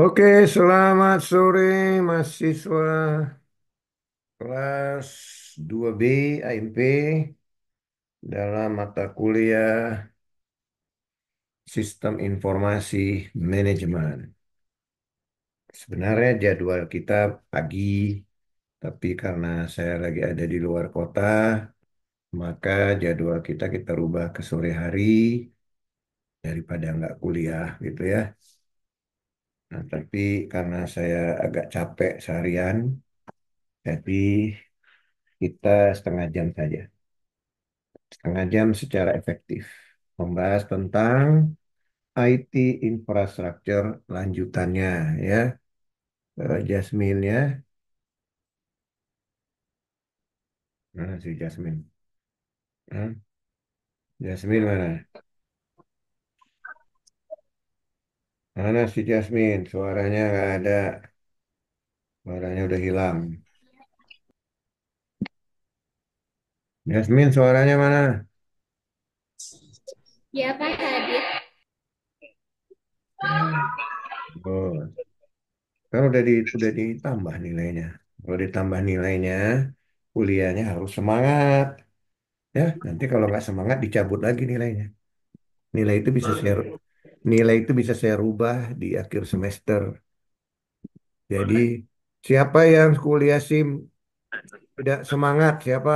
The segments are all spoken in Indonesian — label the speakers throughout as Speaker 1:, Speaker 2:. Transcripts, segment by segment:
Speaker 1: Oke, selamat sore mahasiswa kelas 2B AMP dalam mata kuliah Sistem Informasi Manajemen. Sebenarnya jadwal kita pagi, tapi karena saya lagi ada di luar kota, maka jadwal kita kita rubah ke sore hari daripada nggak kuliah gitu ya. Nah, tapi karena saya agak capek seharian, jadi kita setengah jam saja. Setengah jam secara efektif. Membahas tentang IT infrastructure lanjutannya ya. Eh, Jasmine ya. Mana si Jasmine? Hmm? Jasmine mana? Mana si Jasmine? Suaranya nggak ada. Suaranya udah hilang. Jasmine, suaranya mana?
Speaker 2: Ya, Pak Hadir. Hmm.
Speaker 1: Oh. Kan udah di, udah ditambah nilainya. Kalau ditambah nilainya, kuliahnya harus semangat. Ya, nanti kalau nggak semangat dicabut lagi nilainya. Nilai itu bisa share nilai itu bisa saya rubah di akhir semester. Jadi siapa yang kuliah SIM tidak semangat siapa?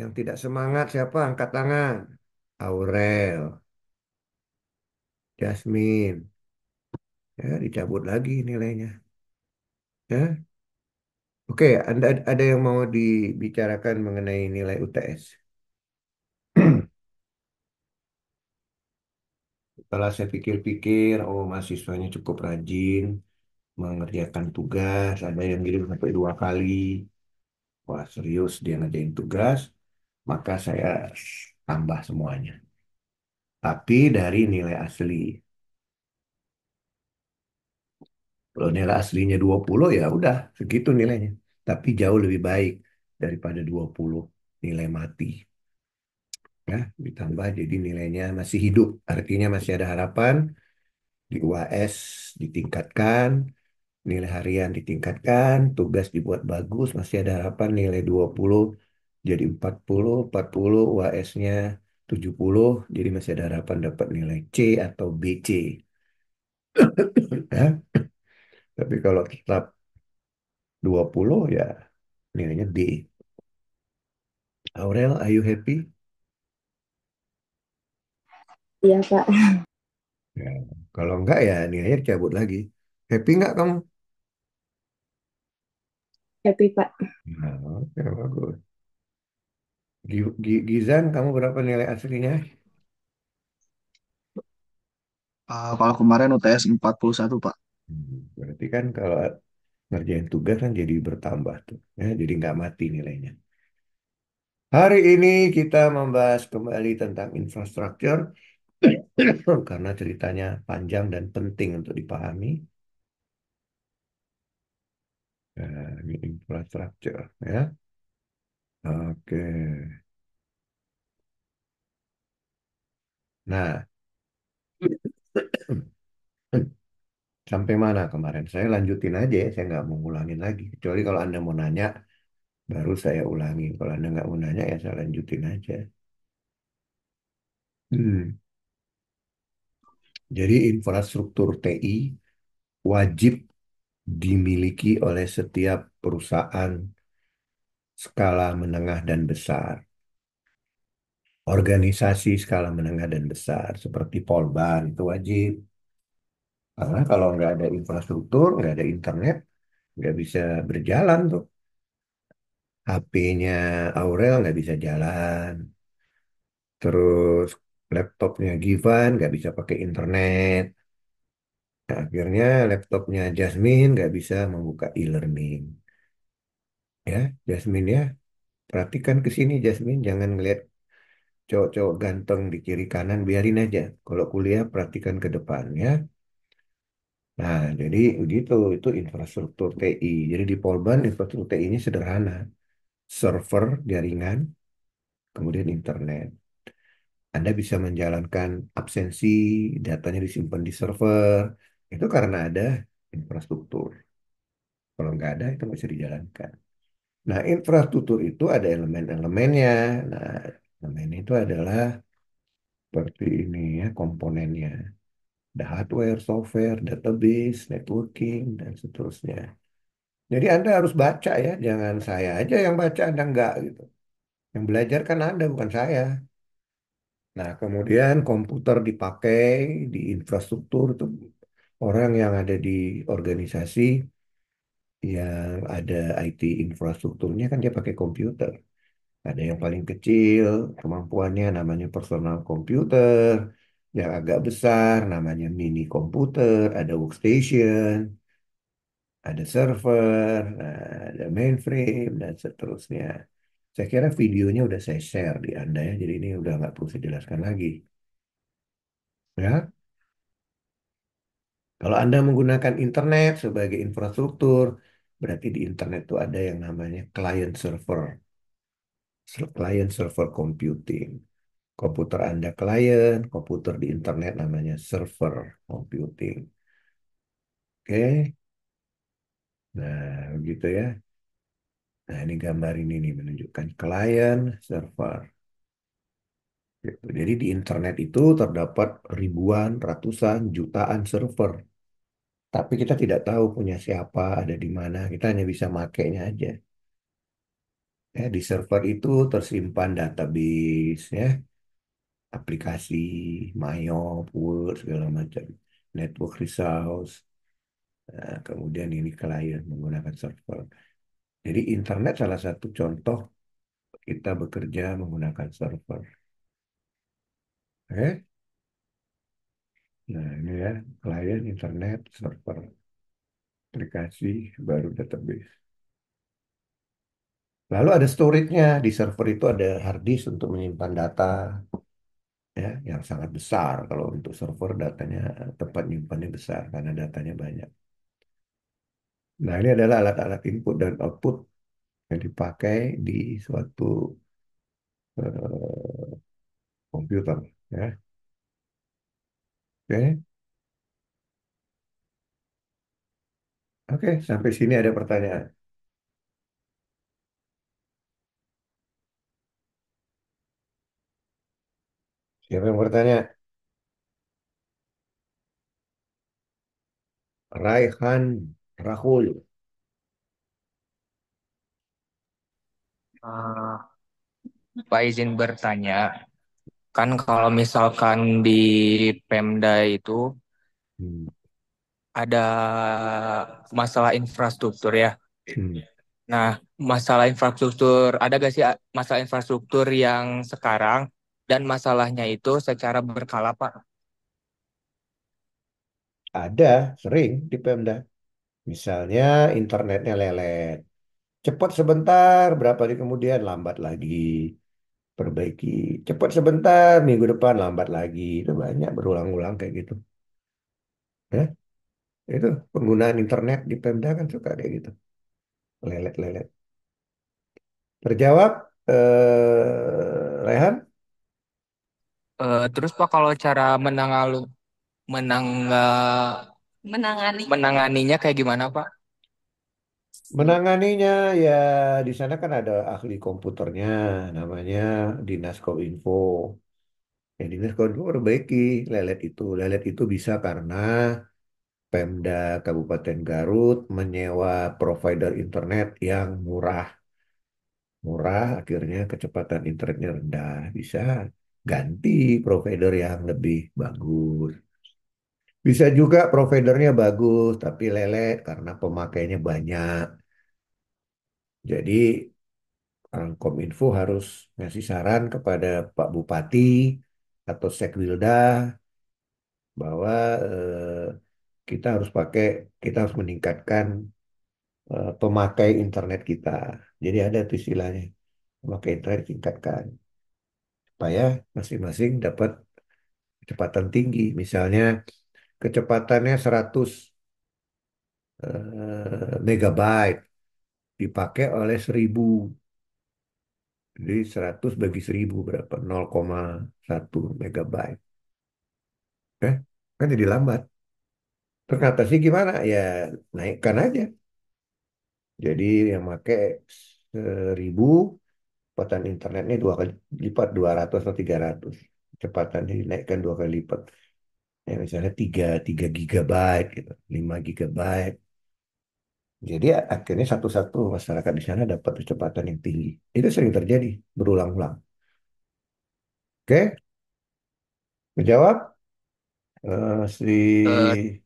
Speaker 1: Yang tidak semangat siapa? Angkat tangan. Aurel. Jasmine. Ya, dicabut lagi nilainya. Ya. Oke, Anda ada yang mau dibicarakan mengenai nilai UTS? Setelah saya pikir-pikir, oh mahasiswanya cukup rajin, mengerjakan tugas, ada yang ngirim sampai dua kali. Wah serius dia ngerjain tugas, maka saya tambah semuanya. Tapi dari nilai asli. Kalau nilai aslinya 20 ya udah segitu nilainya. Tapi jauh lebih baik daripada 20 nilai mati ya ditambah jadi nilainya masih hidup artinya masih ada harapan di UAS ditingkatkan nilai harian ditingkatkan tugas dibuat bagus masih ada harapan nilai 20 jadi 40 40 UAS-nya 70 jadi masih ada harapan dapat nilai C atau BC ya tapi kalau kita 20 ya nilainya D. Aurel, are you happy? Iya, Kak. Ya, kalau enggak ya akhir cabut lagi. Happy enggak kamu? Happy, Pak. Nah, oke, bagus. Gizan, kamu berapa nilai aslinya? Ah, kalau kemarin UTS 41, Pak. Hmm, berarti kan kalau ngerjain tugas kan jadi bertambah tuh. Ya, jadi nggak mati nilainya. Hari ini kita membahas kembali tentang infrastruktur. karena ceritanya panjang dan penting untuk dipahami. Eh, ini infrastruktur ya. Oke. Nah, sampai mana kemarin? Saya lanjutin aja ya, saya nggak mau ngulangin lagi. Kecuali kalau Anda mau nanya, baru saya ulangi. Kalau Anda nggak mau nanya, ya saya lanjutin aja. Hmm. Jadi infrastruktur TI wajib dimiliki oleh setiap perusahaan skala menengah dan besar. Organisasi skala menengah dan besar seperti Polban itu wajib. Karena kalau nggak ada infrastruktur, nggak ada internet, nggak bisa berjalan tuh. HP-nya Aurel nggak bisa jalan. Terus laptopnya Givan nggak bisa pakai internet. Nah, akhirnya laptopnya Jasmine nggak bisa membuka e-learning. Ya, Jasmine ya, perhatikan ke sini Jasmine, jangan ngeliat cowok-cowok ganteng di kiri kanan, biarin aja. Kalau kuliah perhatikan ke depan ya. Nah, jadi begitu itu infrastruktur TI. Jadi di Polban infrastruktur TI ini sederhana. Server, jaringan, kemudian internet. Anda bisa menjalankan absensi, datanya disimpan di server, itu karena ada infrastruktur. Kalau nggak ada, itu nggak bisa dijalankan. Nah, infrastruktur itu ada elemen-elemennya. Nah, elemen itu adalah seperti ini ya komponennya. The hardware, software, database, networking, dan seterusnya. Jadi Anda harus baca ya, jangan saya aja yang baca, Anda nggak gitu. Yang belajar kan Anda, bukan saya. Nah, kemudian komputer dipakai di infrastruktur itu orang yang ada di organisasi yang ada IT infrastrukturnya kan dia pakai komputer. Ada yang paling kecil kemampuannya namanya personal computer, yang agak besar namanya mini komputer, ada workstation, ada server, nah, ada mainframe dan seterusnya. Saya kira videonya udah saya share di Anda ya, jadi ini udah nggak perlu saya jelaskan lagi. Ya. Kalau Anda menggunakan internet sebagai infrastruktur, berarti di internet itu ada yang namanya client server. Client server computing. Komputer Anda client komputer di internet namanya server computing. Oke. Nah, begitu ya. Nah, ini gambar ini nih menunjukkan client server. Gitu. Jadi di internet itu terdapat ribuan, ratusan, jutaan server. Tapi kita tidak tahu punya siapa, ada di mana. Kita hanya bisa makainya aja. Ya, di server itu tersimpan database, ya, aplikasi, Mayo, Pool, segala macam, network resource. Nah, kemudian ini klien menggunakan server. Jadi internet salah satu contoh kita bekerja menggunakan server. Oke. Nah, ini ya, klien internet server aplikasi baru database. Lalu ada storage-nya. Di server itu ada hard disk untuk menyimpan data ya yang sangat besar. Kalau untuk server datanya tempat menyimpannya besar karena datanya banyak. Nah, ini adalah alat-alat input dan output yang dipakai di suatu uh, komputer. Ya. Oke. Okay. Oke, okay, sampai sini ada pertanyaan. Siapa yang bertanya? Raihan Rahul.
Speaker 3: Uh,
Speaker 4: Pak izin bertanya, kan kalau misalkan di Pemda itu hmm. ada masalah infrastruktur ya. Hmm. Nah, masalah infrastruktur, ada gak sih ah, masalah infrastruktur yang sekarang dan masalahnya itu secara berkala, Pak?
Speaker 1: Ada, sering di Pemda. Misalnya internetnya lelet. Cepat sebentar, berapa hari kemudian lambat lagi. Perbaiki. Cepat sebentar, minggu depan lambat lagi. Itu banyak berulang-ulang kayak gitu. Ya, itu penggunaan internet di Pemda kan suka kayak gitu. Lelet-lelet. Terjawab, eh, Rehan?
Speaker 4: Uh, terus Pak kalau cara menanggal menangga
Speaker 1: menangani Menanganinya
Speaker 4: kayak gimana, Pak?
Speaker 1: Menanganinya ya di sana kan ada ahli komputernya namanya Dinas Kominfo. Ya Dinas Kominfo perbaiki lelet itu. Lelet itu bisa karena Pemda Kabupaten Garut menyewa provider internet yang murah. Murah akhirnya kecepatan internetnya rendah, bisa ganti provider yang lebih bagus. Bisa juga providernya bagus, tapi lelet karena pemakainya banyak. Jadi orang eh, Kominfo harus ngasih saran kepada Pak Bupati atau Sekwilda bahwa eh, kita harus pakai, kita harus meningkatkan eh, pemakai internet kita. Jadi ada tuh istilahnya, pemakai internet tingkatkan supaya masing-masing dapat kecepatan tinggi. Misalnya kecepatannya 100 eh, megabyte dipakai oleh 1000 jadi 100 bagi 1000 berapa 0,1 megabyte eh, kan jadi lambat sih gimana ya naikkan aja jadi yang pakai 1000 kecepatan internetnya dua kali lipat 200 atau 300 kecepatannya dinaikkan dua kali lipat ya misalnya tiga 3 gigabyte gitu, 5 gigabyte. Jadi akhirnya satu-satu masyarakat di sana dapat kecepatan yang tinggi. Itu sering terjadi, berulang-ulang. Oke, menjawab? Uh, eh, si... Eh,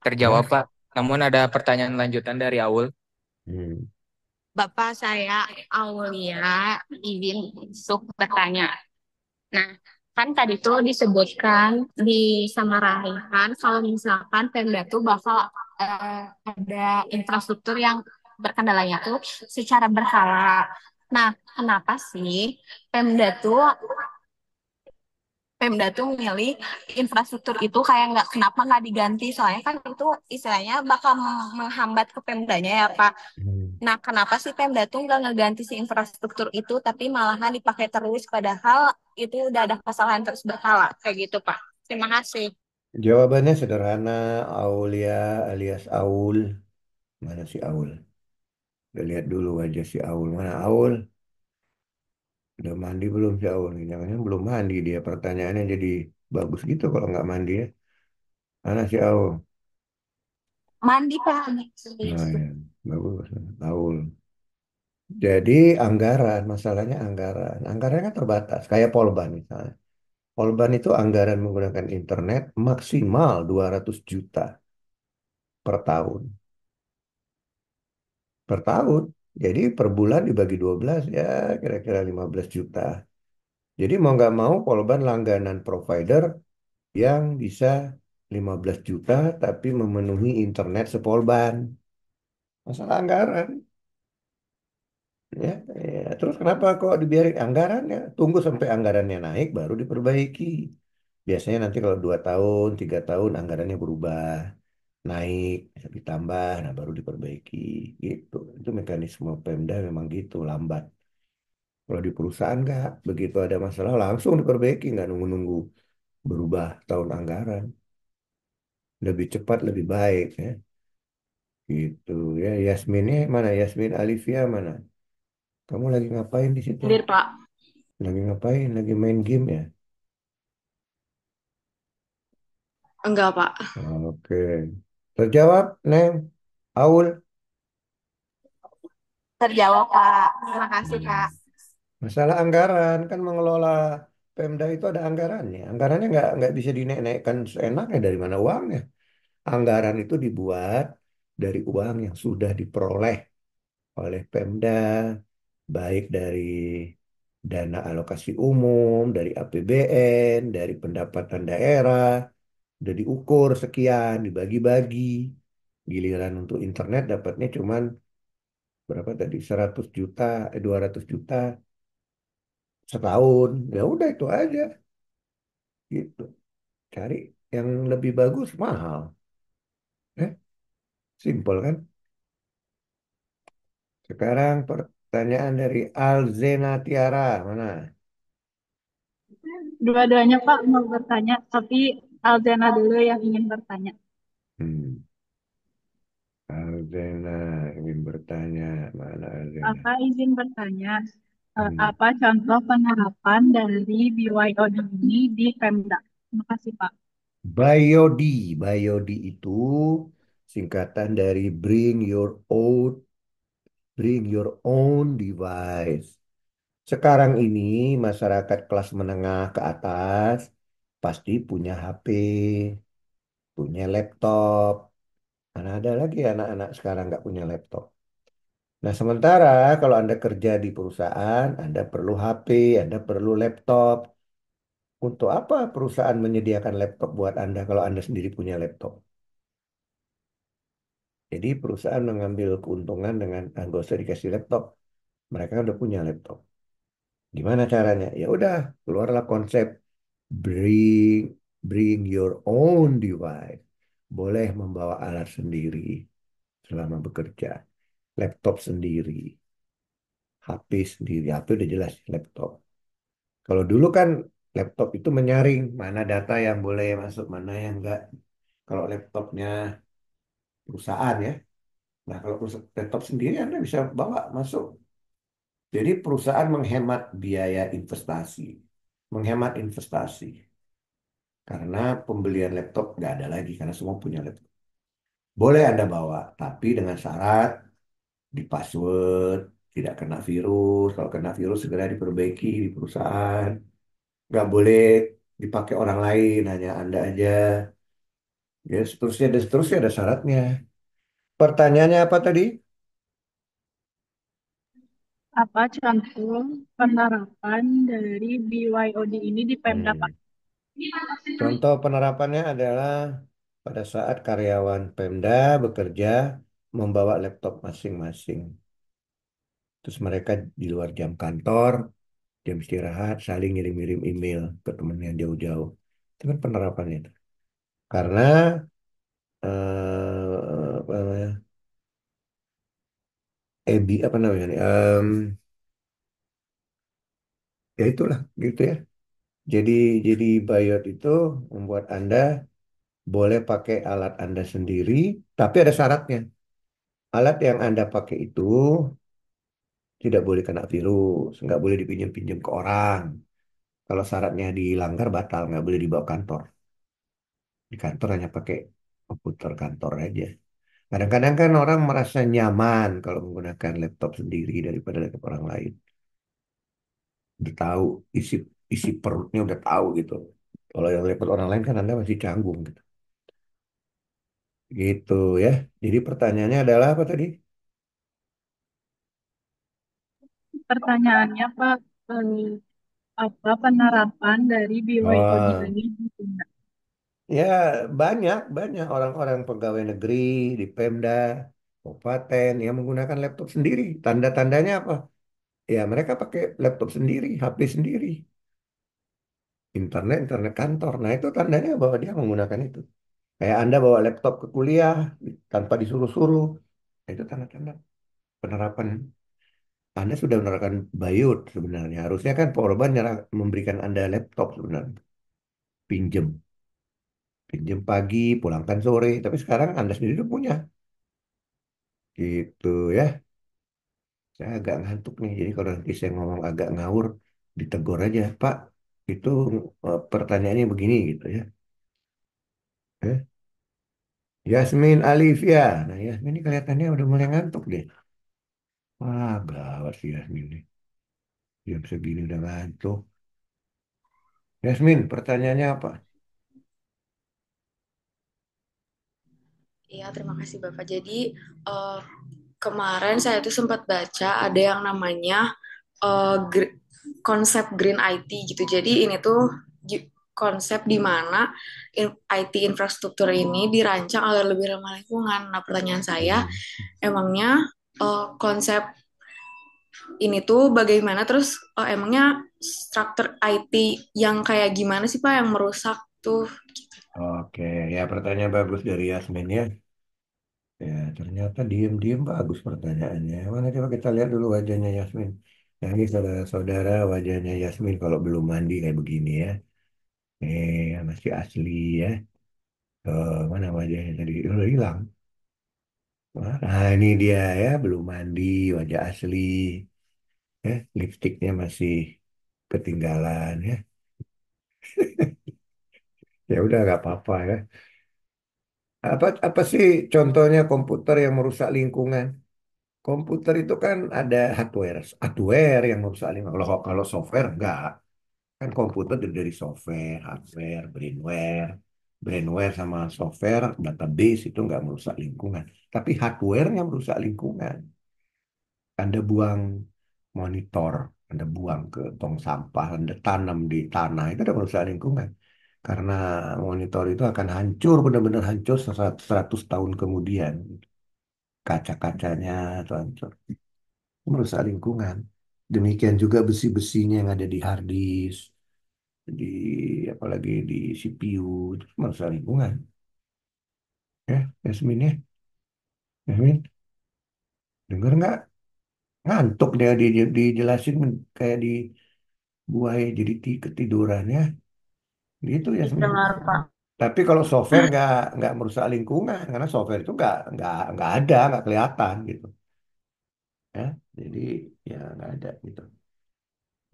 Speaker 4: terjawab, Pak. Namun ada pertanyaan lanjutan dari Aul. Hmm.
Speaker 2: Bapak saya Aulia izin untuk bertanya. Nah, kan tadi tuh disebutkan disamaraikan kalau misalkan Pemda tuh bakal uh, ada infrastruktur yang berkendalanya tuh secara berkala. Nah, kenapa sih Pemda tuh Pemda tuh milih infrastruktur itu kayak nggak kenapa nggak diganti soalnya kan itu istilahnya bakal menghambat ke Pemdanya ya Pak. Hmm. Nah, kenapa sih Pemda tuh nggak ngeganti si infrastruktur itu tapi malahan dipakai terus padahal itu udah ada kesalahan terus berkala kayak gitu Pak. Terima kasih.
Speaker 1: Jawabannya sederhana, Aulia alias Aul. Mana si Aul? Udah lihat dulu wajah si Aul. Mana Aul? Udah mandi belum si Aul? Jangan belum mandi dia. Pertanyaannya jadi bagus gitu kalau nggak mandi ya. Mana si Aul?
Speaker 2: Mandi Pak. Nah,
Speaker 1: ya. Bagus. Aul. Jadi anggaran, masalahnya anggaran. Anggarannya kan terbatas, kayak Polban misalnya. Polban itu anggaran menggunakan internet maksimal 200 juta per tahun. Per tahun. Jadi per bulan dibagi 12 ya kira-kira 15 juta. Jadi mau nggak mau Polban langganan provider yang bisa 15 juta tapi memenuhi internet sepolban. Masalah anggaran. Ya, ya. Terus kenapa kok dibiarin anggarannya? Tunggu sampai anggarannya naik baru diperbaiki. Biasanya nanti kalau dua tahun, tiga tahun anggarannya berubah, naik, ditambah, nah baru diperbaiki. Gitu. Itu mekanisme Pemda memang gitu, lambat. Kalau di perusahaan nggak, begitu ada masalah langsung diperbaiki, nggak nunggu-nunggu berubah tahun anggaran. Lebih cepat, lebih baik ya. Gitu ya, Yasminnya mana? Yasmin Alivia mana? Kamu lagi ngapain di situ? Clear, Pak. Lagi ngapain? Lagi main game ya? Enggak, Pak. Ah, oke. Terjawab, Neng. Aul.
Speaker 2: Terjawab, Pak. Terima kasih, hmm. Kak.
Speaker 1: Masalah anggaran kan mengelola Pemda itu ada anggarannya. Anggarannya nggak nggak bisa dinaik-naikkan seenaknya dari mana uangnya. Anggaran itu dibuat dari uang yang sudah diperoleh oleh Pemda, baik dari dana alokasi umum, dari APBN, dari pendapatan daerah, udah diukur sekian, dibagi-bagi. Giliran untuk internet dapatnya cuman berapa tadi 100 juta, eh, 200 juta setahun. Ya udah itu aja. Gitu. Cari yang lebih bagus mahal. Eh, simpel kan? Sekarang per Pertanyaan dari Alzena Tiara, mana?
Speaker 3: Dua-duanya Pak mau bertanya, tapi Alzena dulu yang ingin bertanya. Hmm.
Speaker 1: Alzena ingin bertanya, mana Alzena?
Speaker 3: Apa izin bertanya, eh, hmm. apa contoh penerapan dari BYOD ini di Pemda? Terima kasih Pak.
Speaker 1: BYOD, BYOD itu singkatan dari Bring Your Own Bring your own device. Sekarang ini masyarakat kelas menengah ke atas pasti punya HP, punya laptop. Mana ada lagi anak-anak sekarang nggak punya laptop. Nah, sementara kalau Anda kerja di perusahaan, Anda perlu HP, Anda perlu laptop. Untuk apa perusahaan menyediakan laptop buat Anda kalau Anda sendiri punya laptop? Jadi perusahaan mengambil keuntungan dengan ah, dikasih laptop. Mereka udah punya laptop. Gimana caranya? Ya udah, keluarlah konsep bring bring your own device. Boleh membawa alat sendiri selama bekerja. Laptop sendiri. HP sendiri. HP udah jelas laptop. Kalau dulu kan laptop itu menyaring mana data yang boleh masuk, mana yang enggak. Kalau laptopnya perusahaan ya. Nah kalau laptop sendiri Anda bisa bawa masuk. Jadi perusahaan menghemat biaya investasi, menghemat investasi. Karena pembelian laptop nggak ada lagi karena semua punya laptop. Boleh Anda bawa, tapi dengan syarat di password, tidak kena virus. Kalau kena virus segera diperbaiki di perusahaan. Nggak boleh dipakai orang lain, hanya Anda aja Ya, seterusnya, dan seterusnya ada syaratnya. Pertanyaannya apa tadi?
Speaker 3: Apa cantum penerapan dari BYOD ini di Pemda hmm. Pak? Contoh
Speaker 1: penerapannya adalah pada saat karyawan Pemda bekerja membawa laptop masing-masing. Terus mereka di luar jam kantor, jam istirahat, saling ngirim-ngirim email ke teman yang jauh-jauh. Itu kan penerapannya karena uh, apa namanya EB apa namanya nih, um, ya itulah gitu ya jadi jadi Bayot itu membuat anda boleh pakai alat anda sendiri tapi ada syaratnya alat yang anda pakai itu tidak boleh kena virus nggak boleh dipinjam-pinjam ke orang kalau syaratnya dilanggar batal nggak boleh dibawa kantor di kantor hanya pakai komputer kantor aja. Kadang-kadang kan orang merasa nyaman kalau menggunakan laptop sendiri daripada laptop orang lain. Udah tahu isi isi perutnya udah tahu gitu. Kalau yang laptop orang lain kan Anda masih canggung gitu. Gitu ya. Jadi pertanyaannya adalah apa tadi?
Speaker 3: Pertanyaannya Pak, apa penerapan dari BYOD ini
Speaker 1: Ya, banyak, banyak orang-orang pegawai negeri di Pemda, kabupaten yang menggunakan laptop sendiri. Tanda-tandanya apa? Ya, mereka pakai laptop sendiri, HP sendiri, internet, internet kantor. Nah, itu tandanya bahwa dia menggunakan itu. Kayak Anda bawa laptop ke kuliah tanpa disuruh-suruh. Nah, itu tanda-tanda penerapan. Anda sudah menerapkan bayut sebenarnya. Harusnya kan korban memberikan Anda laptop sebenarnya. Pinjem pinjam pagi, pulangkan sore. Tapi sekarang Anda sendiri udah punya. Gitu ya. Saya agak ngantuk nih. Jadi kalau nanti saya ngomong agak ngawur, ditegur aja, Pak. Itu eh, pertanyaannya begini gitu ya. Eh? Yasmin Alivia, Nah, Yasmin ini kelihatannya udah mulai ngantuk deh. Wah, gawat sih Yasmin ini. Jam segini udah ngantuk. Yasmin, pertanyaannya apa?
Speaker 2: Iya, terima kasih Bapak. Jadi uh, kemarin saya itu sempat baca ada yang namanya uh, gr konsep green IT gitu. Jadi ini tuh konsep di mana IT infrastruktur ini dirancang agar lebih ramah lingkungan. Nah, pertanyaan saya, emangnya uh, konsep ini tuh bagaimana? Terus uh, emangnya struktur IT yang kayak gimana sih Pak yang merusak tuh?
Speaker 1: Oke, ya pertanyaan bagus dari Yasmin ya. Ya, ternyata diem-diem bagus pertanyaannya. Mana coba kita lihat dulu wajahnya Yasmin. nanti saudara-saudara wajahnya Yasmin kalau belum mandi kayak begini ya. Eh, masih asli ya. Eh, mana wajahnya tadi? Udah hilang. Nah, ini dia ya, belum mandi, wajah asli. Ya, lipstiknya masih ketinggalan ya. Ya udah gak apa-apa ya apa apa sih contohnya komputer yang merusak lingkungan? Komputer itu kan ada hardware, hardware yang merusak lingkungan. Kalau kalau software enggak. Kan komputer itu dari software, hardware, brainware. Brainware sama software, database itu enggak merusak lingkungan. Tapi hardware yang merusak lingkungan. Anda buang monitor, Anda buang ke tong sampah, Anda tanam di tanah, itu ada merusak lingkungan karena monitor itu akan hancur benar-benar hancur 100 tahun kemudian kaca-kacanya itu hancur merusak lingkungan demikian juga besi-besinya yang ada di hard disk di apalagi di CPU itu kan merusak lingkungan ya Yasmin ya Yasmin dengar nggak ngantuk dia dijelasin kayak di buaya jadi ketiduran ya Gitu ya sebenarnya. Dengar, Pak. Tapi kalau software nggak nggak merusak lingkungan karena software itu nggak nggak nggak ada nggak kelihatan gitu. Ya, jadi ya nggak ada gitu.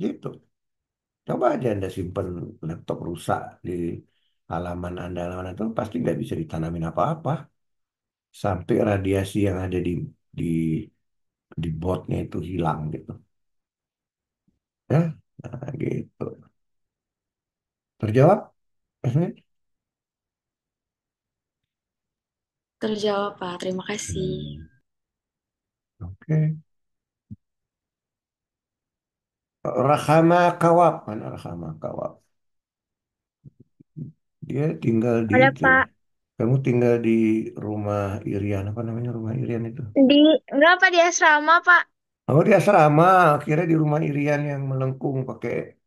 Speaker 1: Gitu. Coba aja Anda simpan laptop rusak di halaman Anda halaman itu pasti nggak bisa ditanamin apa-apa. Sampai radiasi yang ada di di di botnya itu hilang gitu. Ya, nah, gitu. Terjawab? Yasmin?
Speaker 2: Terjawab, Pak. Terima kasih.
Speaker 3: Hmm. Oke.
Speaker 1: Rahama Kawab. Mana Rahama Kawab? Dia tinggal di Ada itu. Pak Kamu tinggal di rumah Irian. Apa namanya rumah Irian itu?
Speaker 2: di enggak Pak di asrama Pak.
Speaker 1: oh di asrama. Kira di rumah Irian yang melengkung pakai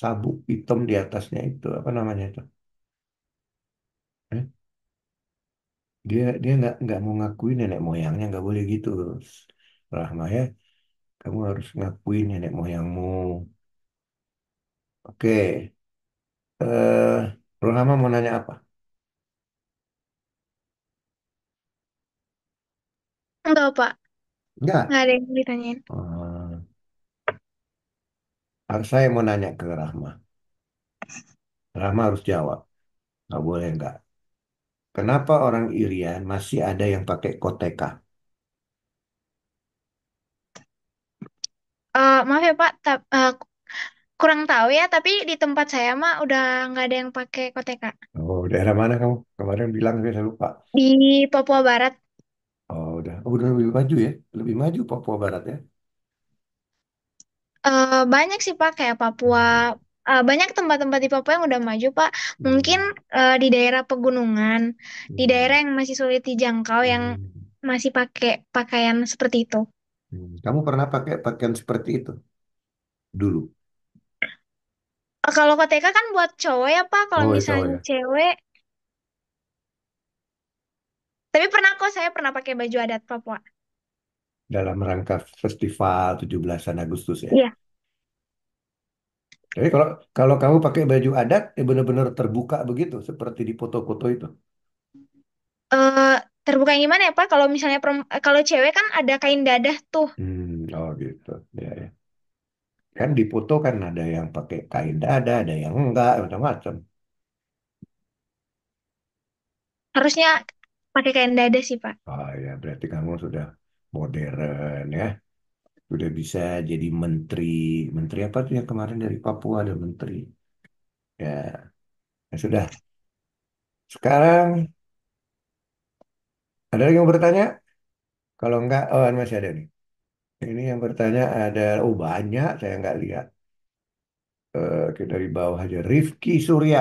Speaker 1: sabuk hitam di atasnya itu apa namanya itu eh? dia dia nggak nggak mau ngakui nenek moyangnya nggak boleh gitu Rahma ya kamu harus ngakui nenek moyangmu oke eh Rahma mau nanya apa Enggak, Pak. Enggak. Enggak
Speaker 2: ada yang ditanyain.
Speaker 1: Oh, harus saya mau nanya ke Rahma. Rahma harus jawab. Nggak boleh nggak. Kenapa orang Irian masih ada yang pakai koteka?
Speaker 2: Uh, maaf ya Pak, tap, uh, eh, kurang tahu ya, tapi di tempat saya mah udah nggak ada yang pakai koteka.
Speaker 1: Oh, daerah mana kamu? Kemarin bilang saya lupa.
Speaker 2: Di Papua Barat.
Speaker 1: Oh, udah. Oh, udah lebih maju ya. Lebih maju Papua Barat ya.
Speaker 2: Eh, banyak sih Pak, kayak Papua, uh, banyak tempat-tempat di Papua yang udah maju Pak. Hmm. Mungkin uh, di daerah pegunungan, di hmm. daerah yang masih sulit dijangkau, yang masih pakai pakaian seperti itu.
Speaker 1: Kamu pernah pakai pakaian seperti itu dulu?
Speaker 2: uh, kalau KTK kan buat cowok ya Pak, kalau Oh, iya, cowok misalnya ya. cewek, tapi pernah kok saya pernah pakai baju adat Papua
Speaker 1: dalam rangka festival 17-an Agustus ya. Iya. Jadi kalau kalau kamu pakai baju adat, ya benar-benar terbuka begitu, seperti di foto-foto itu.
Speaker 2: Uh, terbuka yang gimana ya Pak? Kalau misalnya eh, kalau cewek kan ada kain dadah tuh.
Speaker 1: Hmm, oh gitu, ya ya. Kan di foto kan ada yang pakai kain dada, ada yang enggak, macam-macam.
Speaker 2: Harusnya pakai kain dada sih Pak.
Speaker 1: Oh ya, berarti kamu sudah modern ya udah bisa jadi menteri menteri apa tuh yang kemarin dari Papua ada menteri ya ya sudah sekarang ada lagi yang bertanya kalau enggak oh masih ada nih ini yang bertanya ada oh banyak saya enggak lihat eh, Oke, dari bawah aja Rifki Surya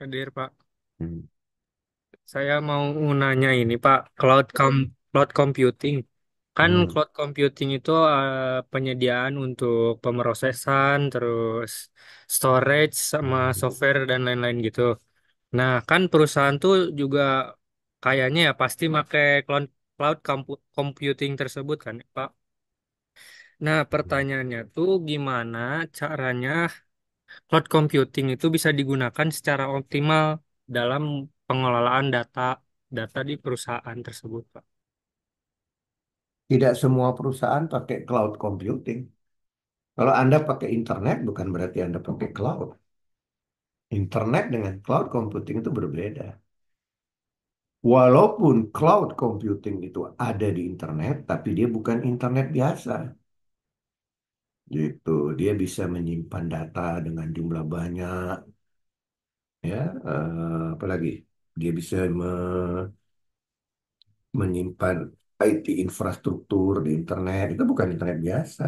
Speaker 4: hadir Pak hmm. Saya mau nanya ini Pak, cloud com cloud computing. Kan Hmm. cloud computing itu uh, penyediaan untuk pemrosesan, terus storage sama software dan lain-lain gitu. Nah, kan perusahaan tuh juga kayaknya ya pasti pakai cloud cloud computing tersebut kan, Pak. Nah, pertanyaannya tuh gimana caranya cloud computing itu bisa digunakan secara optimal dalam pengelolaan data data di perusahaan tersebut, Pak?
Speaker 1: Tidak semua perusahaan pakai cloud computing. Kalau Anda pakai internet, bukan berarti Anda pakai cloud. Internet dengan cloud computing itu berbeda. Walaupun cloud computing itu ada di internet, tapi dia bukan internet biasa gitu dia bisa menyimpan data dengan jumlah banyak ya uh, eh, apalagi dia bisa me menyimpan IT infrastruktur di internet itu bukan internet biasa.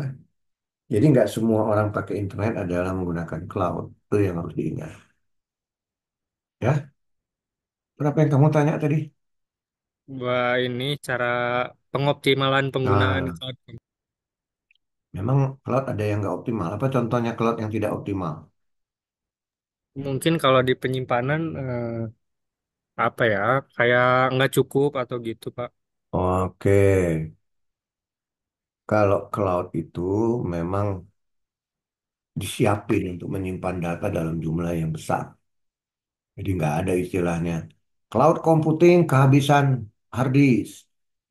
Speaker 1: Jadi nggak semua orang pakai internet adalah menggunakan cloud itu yang harus diingat. Ya, berapa yang kamu tanya tadi?
Speaker 4: Wah, ini cara pengoptimalan penggunaan Nah, cloud.
Speaker 1: memang cloud ada yang nggak optimal. Apa contohnya cloud yang tidak optimal?
Speaker 4: Mungkin kalau di penyimpanan eh, apa ya kayak nggak cukup atau gitu Pak
Speaker 1: Oke, kalau cloud itu memang disiapin untuk menyimpan data dalam jumlah yang besar. Jadi nggak ada istilahnya cloud computing kehabisan hard disk.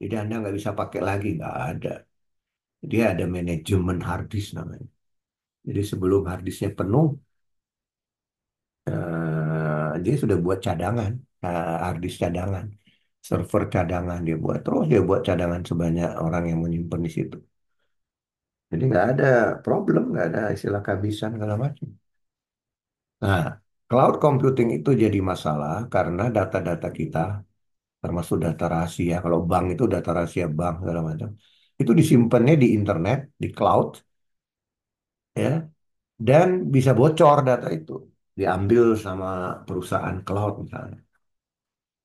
Speaker 1: Jadi Anda nggak bisa pakai lagi, nggak ada. Jadi ada manajemen hard disk namanya. Jadi sebelum hard penuh, eh, dia sudah buat cadangan uh, harddisk cadangan, server cadangan dia buat terus dia buat cadangan sebanyak orang yang menyimpan di situ. Jadi nggak ada problem, nggak ada istilah kehabisan segala macam. Nah, cloud computing itu jadi masalah karena data-data kita, termasuk data rahasia, kalau bank itu data rahasia bank segala macam, itu disimpannya di internet, di cloud, ya, dan bisa bocor data itu, diambil sama perusahaan cloud misalnya.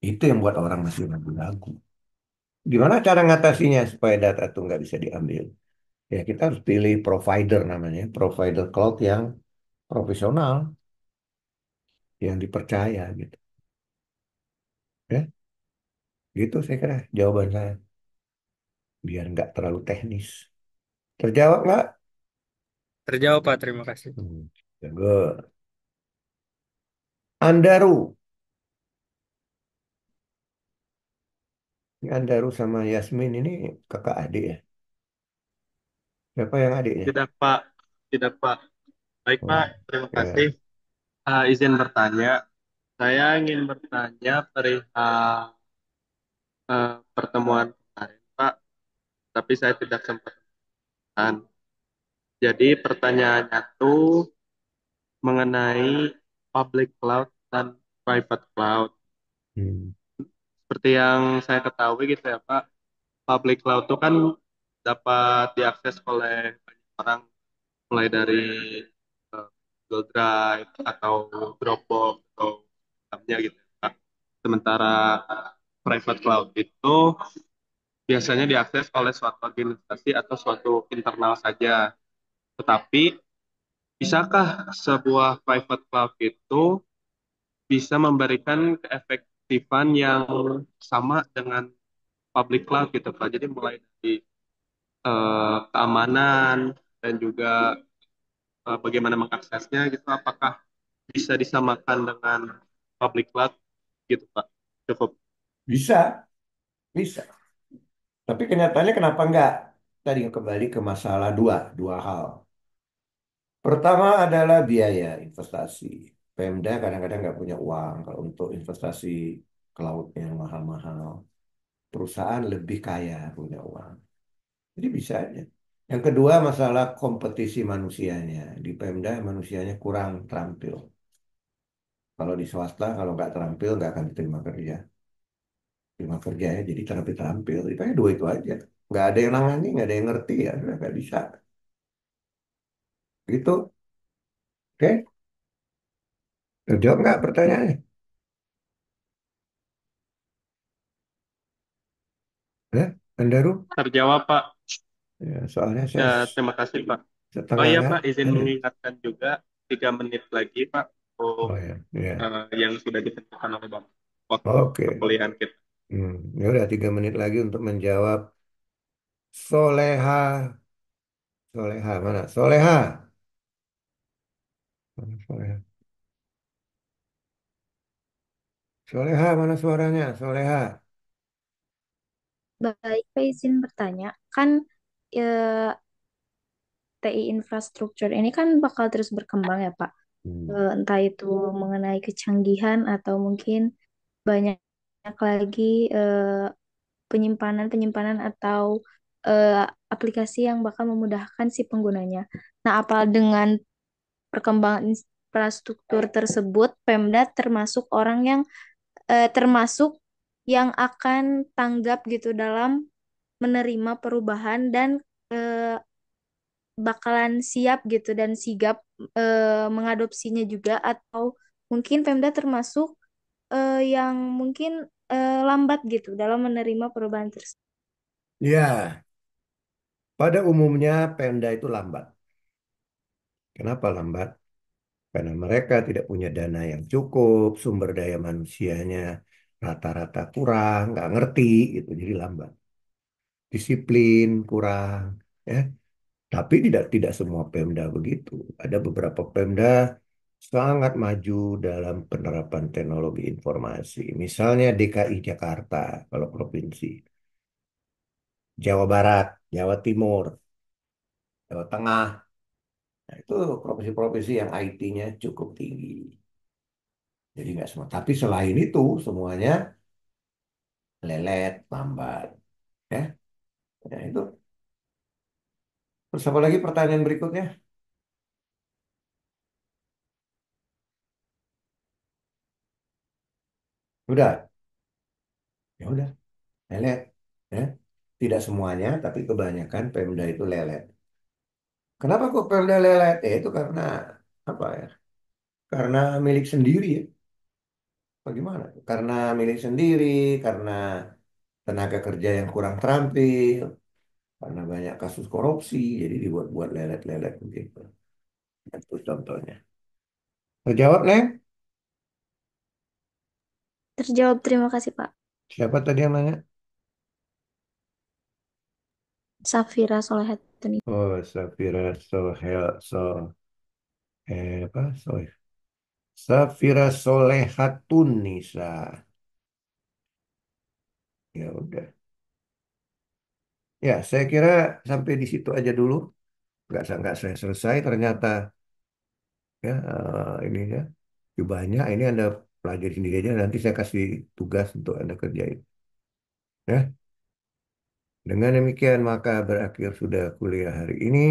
Speaker 1: Itu yang buat orang masih ragu-ragu. Gimana cara ngatasinya supaya data itu nggak bisa diambil? Ya kita harus pilih provider namanya, provider cloud yang profesional, yang dipercaya gitu. Ya, gitu saya kira jawaban saya. Biar nggak terlalu teknis. Terjawab nggak?
Speaker 4: Terjawab Pak, terima kasih. Hmm,
Speaker 1: ya, good. Andaru, Ini Andaru sama Yasmin ini kakak adik ya? Siapa yang adiknya?
Speaker 3: Tidak, Pak. Tidak, Pak. Baik, Oh, Pak. Terima ya. kasih. Uh, izin bertanya. Saya ingin bertanya perihal uh, pertemuan kemarin, Pak. Tapi saya tidak sempat. Jadi pertanyaannya itu mengenai public cloud dan private cloud. Hmm seperti yang saya ketahui gitu ya Pak, public cloud itu kan dapat diakses oleh banyak orang mulai dari uh, Google Drive atau Dropbox atau lainnya gitu ya, Pak. Sementara private cloud itu biasanya diakses oleh suatu organisasi atau suatu internal saja. Tetapi bisakah sebuah private cloud itu bisa memberikan efek aktifan yang sama dengan public cloud gitu Pak. Jadi mulai dari uh, keamanan dan juga uh, bagaimana mengaksesnya gitu apakah bisa disamakan dengan public cloud gitu Pak. Cukup.
Speaker 1: Bisa. Bisa. Tapi kenyataannya kenapa enggak? Tadi kembali ke masalah dua, dua hal. Pertama adalah biaya investasi. Pemda kadang-kadang nggak punya uang kalau untuk investasi ke lautnya yang mahal-mahal. Perusahaan lebih kaya punya uang. Jadi bisa aja. Yang kedua masalah kompetisi manusianya. Di Pemda manusianya kurang terampil. Kalau di swasta kalau nggak terampil nggak akan diterima kerja. Terima kerja ya, jadi terampil-terampil. Itu aja dua itu aja. Nggak ada yang nangani, nggak ada yang ngerti ya. nggak bisa. Gitu. Oke? Okay? Terjawab nggak pertanyaannya? Ya, Andaru? Terjawab, Pak. Ya, soalnya saya... Ya, terima kasih, Pak. Setengah oh iya, Pak. Izin
Speaker 3: mengingatkan juga, tiga menit lagi, Pak. Oh, oh ya. ya. Uh, yang sudah ditentukan oleh Bapak. Oke. okay. perkuliahan kita.
Speaker 1: Hmm. Ya udah, tiga menit lagi untuk menjawab Soleha. Soleha, mana? Soleha. Soleha. Soleha, mana suaranya? Soleha.
Speaker 2: Baik, saya izin bertanya, kan eh, ya, TI infrastruktur ini kan bakal terus berkembang ya Pak. E, entah itu mengenai kecanggihan atau mungkin banyak lagi eh, penyimpanan-penyimpanan atau e, aplikasi yang bakal memudahkan si penggunanya. Nah, apa dengan perkembangan infrastruktur tersebut, Pemda termasuk orang yang eh, termasuk yang akan tanggap gitu dalam menerima perubahan dan eh, bakalan siap gitu dan sigap eh, mengadopsinya juga atau mungkin Pemda termasuk eh, yang mungkin eh, lambat gitu dalam menerima perubahan tersebut.
Speaker 1: Ya, pada umumnya Pemda itu lambat. Kenapa lambat? karena mereka tidak punya dana yang cukup, sumber daya manusianya rata-rata kurang, nggak ngerti itu jadi lambat. Disiplin kurang, ya. Tapi tidak tidak semua Pemda begitu. Ada beberapa Pemda sangat maju dalam penerapan teknologi informasi. Misalnya DKI Jakarta kalau provinsi. Jawa Barat, Jawa Timur, Jawa Tengah, Nah, itu profesi-profesi yang IT-nya cukup tinggi. Jadi nggak semua. Tapi selain itu semuanya lelet, lambat. Ya. ya itu. Terus apa lagi pertanyaan berikutnya? Udah. Ya udah. Lelet. Ya. Tidak semuanya, tapi kebanyakan Pemda itu lelet. Kenapa kok Perda lelet? Ya itu karena apa ya? Karena milik sendiri ya. Bagaimana? Karena milik sendiri, karena tenaga kerja yang kurang terampil, karena banyak kasus korupsi, jadi dibuat-buat lelet-lelet begitu. Itu contohnya. Terjawab, Neng?
Speaker 2: Terjawab, terima kasih Pak.
Speaker 1: Siapa tadi yang nanya?
Speaker 2: Safira Solehatunika.
Speaker 1: Oh, Safira Soleh so eh, apa? so Safira Solehatun Nisa. Ya udah. Ya, saya kira sampai di situ aja dulu. Enggak nggak saya selesai. Ternyata ya eh, ini ya banyak. ini anda pelajari sendiri aja. Nanti saya kasih tugas untuk anda kerjain. Ya. Dengan demikian, maka berakhir sudah kuliah hari ini.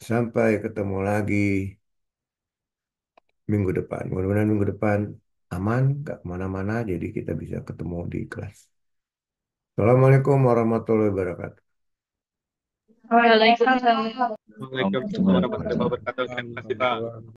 Speaker 1: Sampai ketemu lagi minggu depan. Mudah-mudahan minggu depan aman, gak kemana-mana, jadi kita bisa ketemu di kelas. Assalamualaikum warahmatullahi wabarakatuh.
Speaker 3: Waalaikumsalam warahmatullahi wabarakatuh.